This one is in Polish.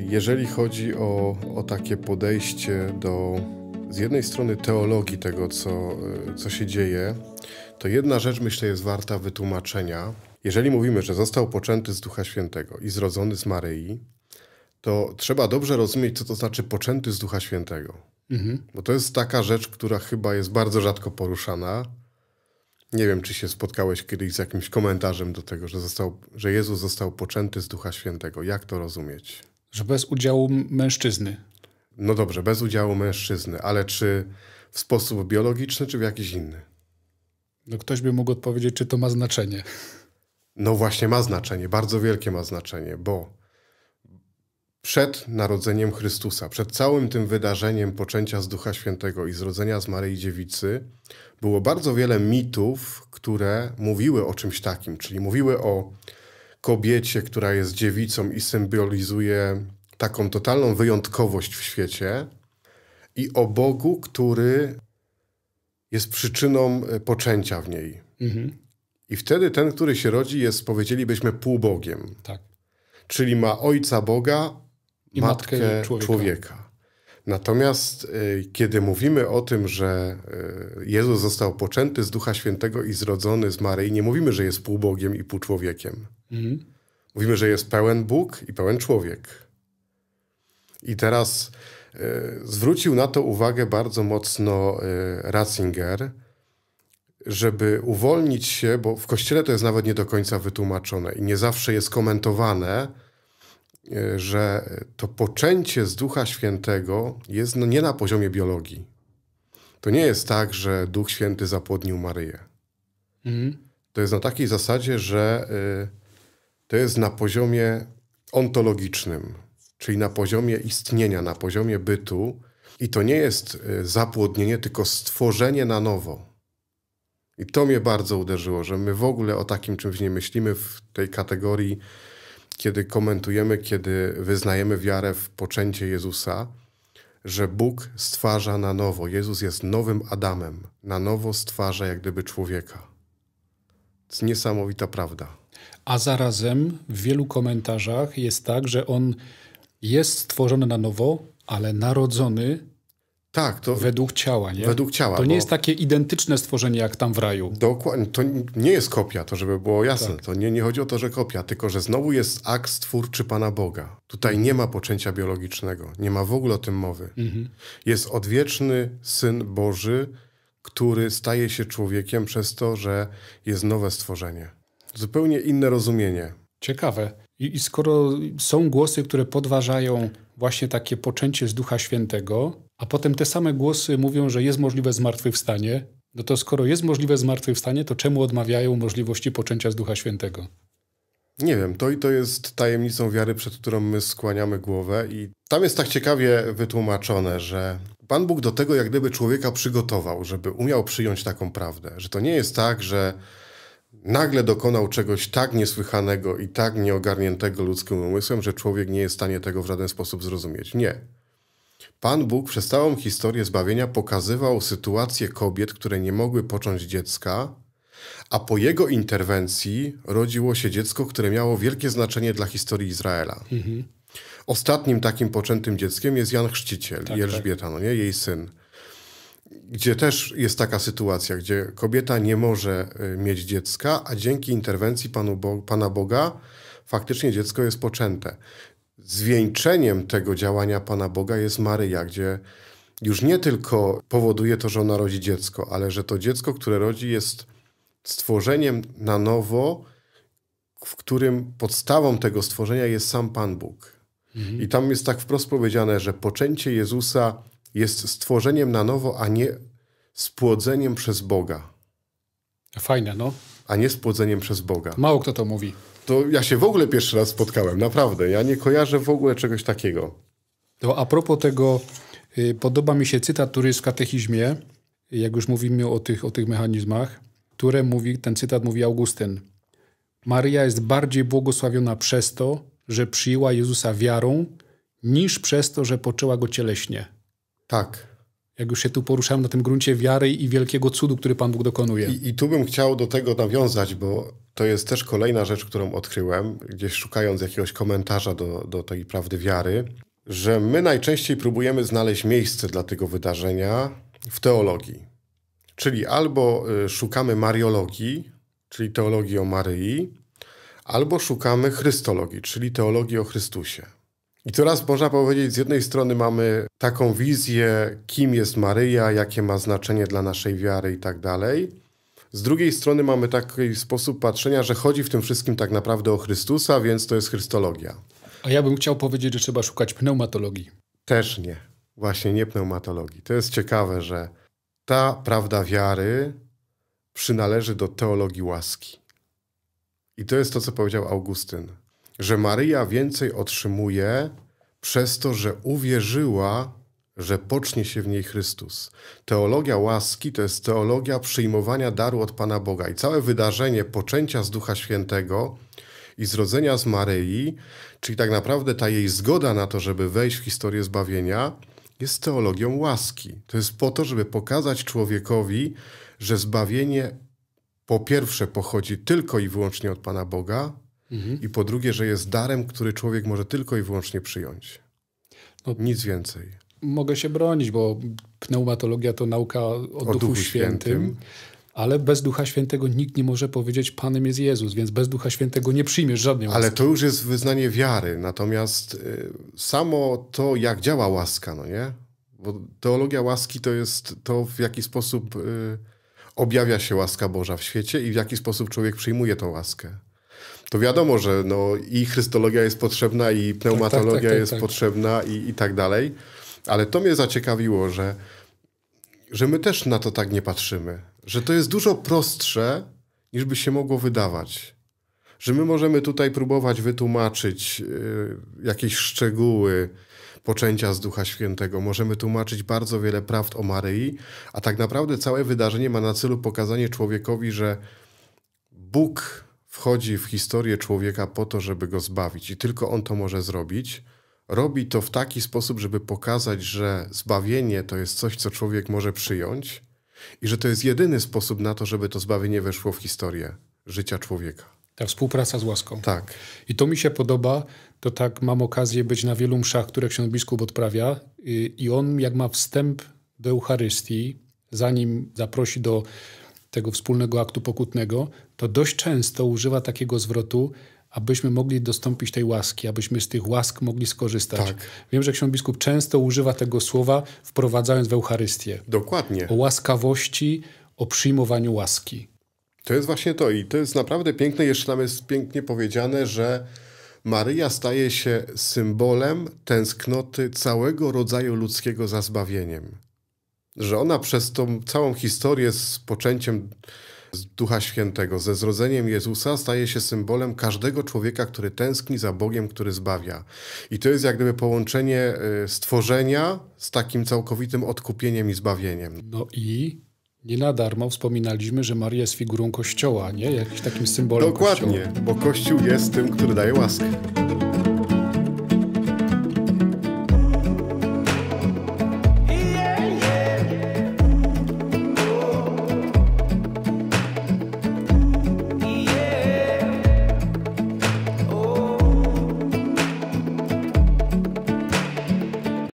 Jeżeli chodzi o, o takie podejście do z jednej strony teologii tego, co, co się dzieje, to jedna rzecz myślę jest warta wytłumaczenia. Jeżeli mówimy, że został poczęty z Ducha Świętego i zrodzony z Maryi, to trzeba dobrze rozumieć, co to znaczy poczęty z Ducha Świętego. Mhm. Bo to jest taka rzecz, która chyba jest bardzo rzadko poruszana. Nie wiem, czy się spotkałeś kiedyś z jakimś komentarzem do tego, że, został, że Jezus został poczęty z Ducha Świętego. Jak to rozumieć? Że bez udziału mężczyzny. No dobrze, bez udziału mężczyzny, ale czy w sposób biologiczny, czy w jakiś inny? No ktoś by mógł odpowiedzieć, czy to ma znaczenie. No właśnie ma znaczenie, bardzo wielkie ma znaczenie, bo przed narodzeniem Chrystusa, przed całym tym wydarzeniem poczęcia z Ducha Świętego i zrodzenia z Maryi Dziewicy, było bardzo wiele mitów, które mówiły o czymś takim, czyli mówiły o kobiecie, która jest dziewicą i symbolizuje taką totalną wyjątkowość w świecie, i o Bogu, który jest przyczyną e, poczęcia w niej. Mhm. I wtedy ten, który się rodzi, jest, powiedzielibyśmy, półbogiem. Tak. Czyli ma ojca Boga, I matkę, matkę człowieka. człowieka. Natomiast y, kiedy mówimy o tym, że y, Jezus został poczęty z Ducha Świętego i zrodzony z Maryi, nie mówimy, że jest pół Bogiem i pół człowiekiem. Mhm. Mówimy, że jest pełen Bóg i pełen człowiek. I teraz y, zwrócił na to uwagę bardzo mocno Ratzinger, żeby uwolnić się, bo w kościele to jest nawet nie do końca wytłumaczone i nie zawsze jest komentowane, E, że to poczęcie z Ducha Świętego jest no nie na poziomie biologii. To nie jest tak, że Duch Święty zapłodnił Maryję. Mhm. To jest na takiej zasadzie, że y, to jest na poziomie ontologicznym, czyli na poziomie istnienia, na poziomie bytu. I to nie jest y, zapłodnienie, tylko stworzenie na nowo. I to mnie bardzo uderzyło, że my w ogóle o takim czymś nie myślimy w tej kategorii kiedy komentujemy, kiedy wyznajemy wiarę w poczęcie Jezusa, że Bóg stwarza na nowo. Jezus jest nowym Adamem. Na nowo stwarza jak gdyby człowieka. To jest niesamowita prawda. A zarazem w wielu komentarzach jest tak, że on jest stworzony na nowo, ale narodzony tak, to. Według ciała, nie? Według ciała. To nie bo... jest takie identyczne stworzenie jak tam w raju. Dokładnie. To nie jest kopia, to żeby było jasne. Tak. To nie, nie chodzi o to, że kopia, tylko że znowu jest akt stwórczy Pana Boga. Tutaj nie ma poczęcia biologicznego, nie ma w ogóle o tym mowy. Mhm. Jest odwieczny syn Boży, który staje się człowiekiem przez to, że jest nowe stworzenie. Zupełnie inne rozumienie. Ciekawe. I, i skoro są głosy, które podważają właśnie takie poczęcie z Ducha Świętego, a potem te same głosy mówią, że jest możliwe zmartwychwstanie, no to skoro jest możliwe zmartwychwstanie, to czemu odmawiają możliwości poczęcia z Ducha Świętego? Nie wiem, to i to jest tajemnicą wiary, przed którą my skłaniamy głowę i tam jest tak ciekawie wytłumaczone, że Pan Bóg do tego jak gdyby człowieka przygotował, żeby umiał przyjąć taką prawdę, że to nie jest tak, że nagle dokonał czegoś tak niesłychanego i tak nieogarniętego ludzkim umysłem, że człowiek nie jest w stanie tego w żaden sposób zrozumieć. Nie. Pan Bóg przez całą historię zbawienia pokazywał sytuację kobiet, które nie mogły począć dziecka, a po jego interwencji rodziło się dziecko, które miało wielkie znaczenie dla historii Izraela. Mhm. Ostatnim takim poczętym dzieckiem jest Jan Chrzciciel tak, i Elżbieta, tak. no nie? jej syn. Gdzie też jest taka sytuacja, gdzie kobieta nie może y, mieć dziecka, a dzięki interwencji Panu Bo Pana Boga faktycznie dziecko jest poczęte zwieńczeniem tego działania Pana Boga jest Maryja, gdzie już nie tylko powoduje to, że ona rodzi dziecko, ale że to dziecko, które rodzi, jest stworzeniem na nowo, w którym podstawą tego stworzenia jest sam Pan Bóg. Mhm. I tam jest tak wprost powiedziane, że poczęcie Jezusa jest stworzeniem na nowo, a nie spłodzeniem przez Boga. Fajne, no a nie płodzeniem przez Boga. Mało kto to mówi. To ja się w ogóle pierwszy raz spotkałem, naprawdę. Ja nie kojarzę w ogóle czegoś takiego. To a propos tego, yy, podoba mi się cytat, który jest w katechizmie, jak już mówimy o tych, o tych mechanizmach, które mówi, ten cytat mówi Augustyn. Maryja jest bardziej błogosławiona przez to, że przyjęła Jezusa wiarą, niż przez to, że poczęła go cieleśnie. Tak jak już się tu poruszałem na tym gruncie wiary i wielkiego cudu, który Pan Bóg dokonuje. I, I, tu bym chciał do tego nawiązać, bo to jest też kolejna rzecz, którą odkryłem, gdzieś szukając jakiegoś komentarza do, do tej prawdy wiary, że my najczęściej próbujemy znaleźć miejsce dla tego wydarzenia w teologii. Czyli albo y, szukamy mariologii, czyli teologii o Maryi, albo szukamy chrystologii, czyli teologii o Chrystusie. I teraz można powiedzieć, z jednej strony mamy taką wizję, kim jest Maryja, jakie ma znaczenie dla naszej wiary i tak dalej. Z drugiej strony mamy taki sposób patrzenia, że chodzi w tym wszystkim tak naprawdę o Chrystusa, więc to jest Chrystologia. A ja bym chciał powiedzieć, że trzeba szukać pneumatologii. Też nie. Właśnie nie pneumatologii. To jest ciekawe, że ta prawda wiary przynależy do teologii łaski. I to jest to, co powiedział Augustyn że Maryja więcej otrzymuje przez to, że uwierzyła, że pocznie się w niej Chrystus. Teologia łaski to jest teologia przyjmowania daru od Pana Boga i całe wydarzenie poczęcia z Ducha Świętego i zrodzenia z Maryi, czyli tak naprawdę ta jej zgoda na to, żeby wejść w historię zbawienia, jest teologią łaski. To jest po to, żeby pokazać człowiekowi, że zbawienie po pierwsze pochodzi tylko i wyłącznie od Pana Boga, mhm. i po drugie, że jest darem, który człowiek może tylko i wyłącznie przyjąć. No, Nic więcej. Mogę się bronić, bo pneumatologia to nauka o, o Duchu, Duchu Świętym. Świętym. Ale bez Ducha Świętego nikt nie może powiedzieć, Panem jest Jezus, więc bez Ducha Świętego nie przyjmiesz żadnej łaski. Ale to już jest wyznanie wiary, natomiast y, samo to, jak działa łaska, no nie? Bo teologia łaski to jest to, w jaki sposób y, objawia się łaska Boża w świecie i w jaki sposób człowiek przyjmuje tą łaskę to wiadomo, że no, i chrystologia jest potrzebna, i tak, pneumatologia tak, tak, tak, jest tak. potrzebna, i, i tak dalej. Ale to mnie zaciekawiło, że, że my też na to tak nie patrzymy. Że to jest dużo prostsze, niż by się mogło wydawać. Że my możemy tutaj próbować wytłumaczyć y, jakieś szczegóły, poczęcia z Ducha Świętego. Możemy tłumaczyć bardzo wiele prawd o Maryi, a tak naprawdę całe wydarzenie ma na celu pokazanie człowiekowi, że Bóg wchodzi w historię człowieka po to, żeby go zbawić i tylko on to może zrobić. Robi to w taki sposób, żeby pokazać, że zbawienie to jest coś, co człowiek może przyjąć i że to jest jedyny sposób na to, żeby to zbawienie weszło w historię życia człowieka. Ta współpraca z łaską. Tak. I to mi się podoba, to tak mam okazję być na wielu mszach, które ksiądz biskup odprawia y, i on jak ma wstęp do Eucharystii, zanim zaprosi do tego wspólnego aktu pokutnego, to dość często używa takiego zwrotu, abyśmy mogli dostąpić tej łaski, abyśmy z tych łask mogli skorzystać. Tak. Wiem, że ksiądz biskup często używa tego słowa, wprowadzając w Eucharystię. Dokładnie. O łaskawości, o przyjmowaniu łaski. To jest właśnie to i to jest naprawdę piękne. Jeszcze tam jest pięknie powiedziane, że Maryja staje się symbolem tęsknoty całego rodzaju ludzkiego za zbawieniem że ona przez tą całą historię z poczęciem Ducha Świętego, ze zrodzeniem Jezusa staje się symbolem każdego człowieka, który tęskni za Bogiem, który zbawia. I to jest jak gdyby połączenie y, stworzenia z takim całkowitym odkupieniem i zbawieniem. No i nie na darmo wspominaliśmy, że Maria jest figurą Kościoła, nie? Jakimś takim symbolem Dokładnie, Kościoła. bo Kościół jest tym, który daje łaskę.